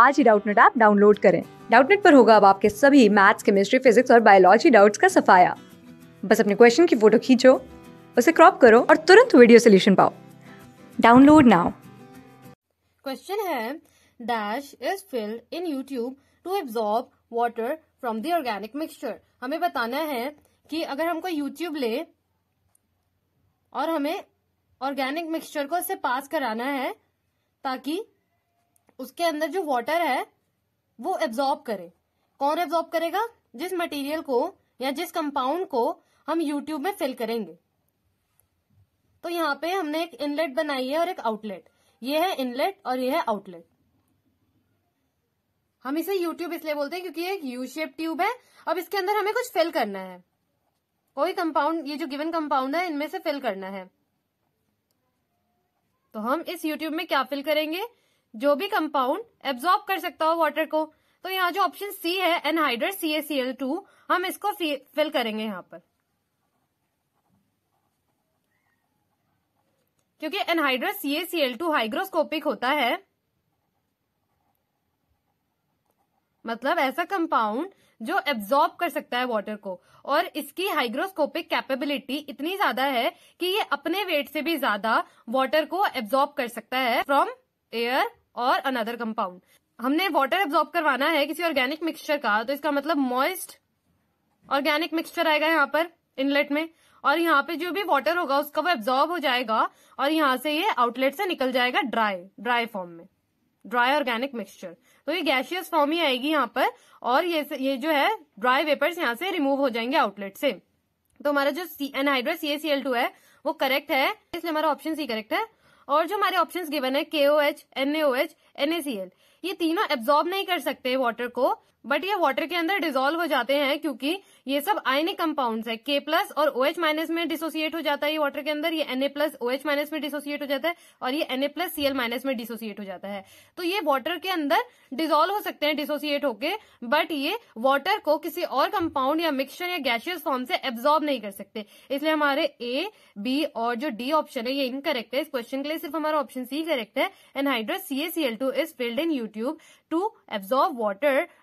आज ही Doubtnut app download करें डाउटनेट पर होगा अब आपके सभी मैथ्स केमिस्ट्री फिजिक्स और बायोलॉजी डाउट्स का सफाया बस अपने क्वेश्चन की फोटो खींचो उसे क्रॉप करो और तुरंत वीडियो सोल्यूशन पाओ डाउनलोड नाउ क्वेश्चन है dash is filled in U tube to absorb water from the organic mixture हमें बताना है कि अगर हमको यूट्यूब ले और हमें ऑर्गेनिक मिक्सचर को इससे पास कराना है ताकि उसके अंदर जो वाटर है वो एब्जॉर्ब करे कौन एब्जॉर्ब करेगा जिस मटेरियल को या जिस कंपाउंड को हम यूट्यूब में फिल करेंगे तो यहाँ पे हमने एक इनलेट बनाई है और एक आउटलेट ये है इनलेट और ये है आउटलेट हम इसे यूट्यूब इसलिए बोलते हैं क्योंकि ये एक यू शेप ट्यूब है अब इसके अंदर हमें कुछ फिल करना है कोई कंपाउंड ये जो गिवन कंपाउंड है इनमें से फिल करना है तो हम इस यूट्यूब में क्या फिल करेंगे जो भी कंपाउंड एब्जॉर्ब कर सकता हो वाटर को तो यहाँ जो ऑप्शन सी है anhydrate C C L two हम इसको फिल करेंगे यहाँ पर क्योंकि anhydrous C A C L two hygroscopic होता है मतलब ऐसा कंपाउंड जो एब्जॉर्ब कर सकता है वाटर को और इसकी हाइग्रोस्कोपिक कैपेबिलिटी इतनी ज्यादा है कि ये अपने वेट से भी ज्यादा वाटर को एब्जॉर्ब कर सकता है फ्रॉम एयर और अनदर कंपाउंड हमने वाटर एब्जॉर्ब करवाना है किसी ऑर्गेनिक मिक्सचर का तो इसका मतलब मॉइस्ट ऑर्गेनिक मिक्सचर आएगा यहाँ पर इनलेट में और यहाँ पे जो भी वाटर होगा उसका वो एब्जॉर्ब हो जाएगा और यहाँ से ये आउटलेट से निकल जाएगा ड्राई ड्राई फॉर्म में ड्राई ऑर्गेनिक मिक्सचर तो ये गैशियस फॉर्म ही आएगी यहाँ पर और ये ये जो है ड्राई वेपर्स यहाँ से रिमूव हो जाएंगे आउटलेट से तो हमारा जो C anhydrous C L two है वो करेक्ट है इसलिए हमारा ऑप्शन सी करेक्ट है और जो हमारे ऑप्शन गिवन है K O H N A O H N A C L ये तीनों एब्जॉर्ब नहीं कर सकते वाटर को बट ये वाटर के अंदर डिजोल्व हो जाते हैं क्योंकि ये सब आयनिक कंपाउंड है के प्लस और ओ OH माइनस में डिसोसिएट हो जाता है ये वाटर के अंदर ये A plus O OH minus में डिसोसिएट हो जाता है और ये एनए प्लस सीएल माइनस में डिसोसिएट हो जाता है तो ये वाटर के अंदर डिजोल्व हो सकते हैं डिसोसिएट होके बट ये वाटर को किसी और कंपाउंड या मिक्सचर या गैशियस फॉर्म से एब्जॉर्ब नहीं कर सकते इसलिए हमारे ए बी और जो डी ऑप्शन है ये इनकरेक्ट है इस क्वेश्चन के लिए सिर्फ हमारा ऑप्शन सी करेक्ट है anhydrous C A C L two is filled in U tube to absorb water